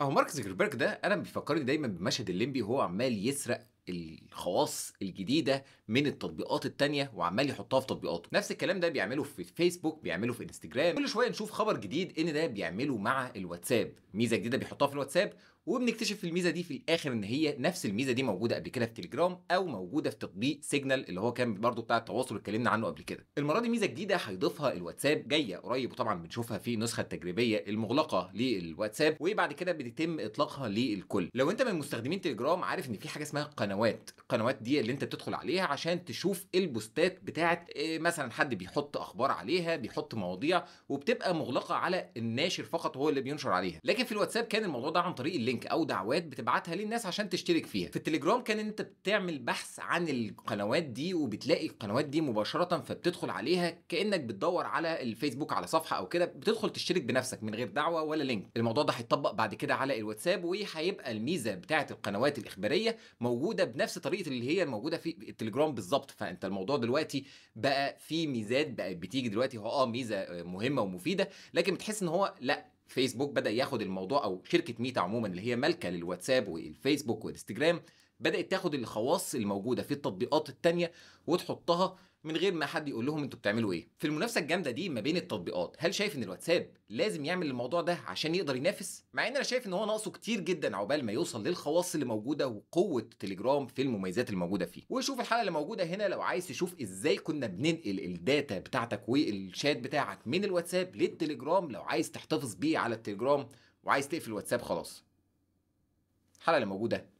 اهو مارك زكربرج ده انا بيفكرني دايما بمشهد الليمبي وهو عمال يسرق الخواص الجديده من التطبيقات التانية وعمال يحطها في تطبيقاته نفس الكلام ده بيعمله في فيسبوك بيعمله في انستجرام كل شويه نشوف خبر جديد ان ده بيعمله مع الواتساب ميزه جديده بيحطها في الواتساب وبنكتشف الميزه دي في الاخر ان هي نفس الميزه دي موجوده قبل كده في تليجرام او موجوده في تطبيق سيجنال اللي هو كان برضه بتاع التواصل اتكلمنا عنه قبل كده المره دي ميزه جديده هيضيفها الواتساب جايه قريب وطبعا بنشوفها في النسخه التجريبيه المغلقه للواتساب وبعد كده بتتم اطلاقها للكل لو انت من مستخدمين تليجرام عارف ان في حاجه اسمها قنوات القنوات دي اللي انت بتدخل عليها عشان تشوف البوستات بتاعه آه، مثلا حد بيحط اخبار عليها بيحط مواضيع وبتبقى مغلقه على الناشر فقط هو اللي بينشر عليها لكن في الواتساب كان الموضوع ده عن طريق اللينك لينك او دعوات بتبعتها للناس عشان تشترك فيها في التليجرام كان انت بتعمل بحث عن القنوات دي وبتلاقي القنوات دي مباشره فبتدخل عليها كانك بتدور على الفيسبوك على صفحه او كده بتدخل تشترك بنفسك من غير دعوه ولا لينك الموضوع ده هيتطبق بعد كده على الواتساب وهيبقى الميزه بتاعه القنوات الاخباريه موجوده بنفس طريقه اللي هي موجوده في التليجرام بالظبط فانت الموضوع دلوقتي بقى فيه ميزات بقى بتيجي دلوقتي هو اه ميزه مهمه ومفيده لكن بتحس ان هو لا فيسبوك بدا ياخد الموضوع او شركه ميتا عموما اللي هي مالكه للواتساب والفيسبوك والانستجرام بدات تاخد الخواص الموجوده في التطبيقات التانية وتحطها من غير ما حد يقول لهم انتوا بتعملوا ايه في المنافسه الجامده دي ما بين التطبيقات هل شايف ان الواتساب لازم يعمل الموضوع ده عشان يقدر ينافس مع ان انا شايف ان هو ناقصه كتير جدا عقبال ما يوصل للخواص اللي موجوده وقوه تليجرام في المميزات اللي موجوده فيه وشوف الحلقه اللي موجوده هنا لو عايز تشوف ازاي كنا بننقل الداتا بتاعتك والشات بتاعك من الواتساب للتليجرام لو عايز تحتفظ بيه على التليجرام وعايز تقفل الواتساب خلاص الحلقه اللي موجوده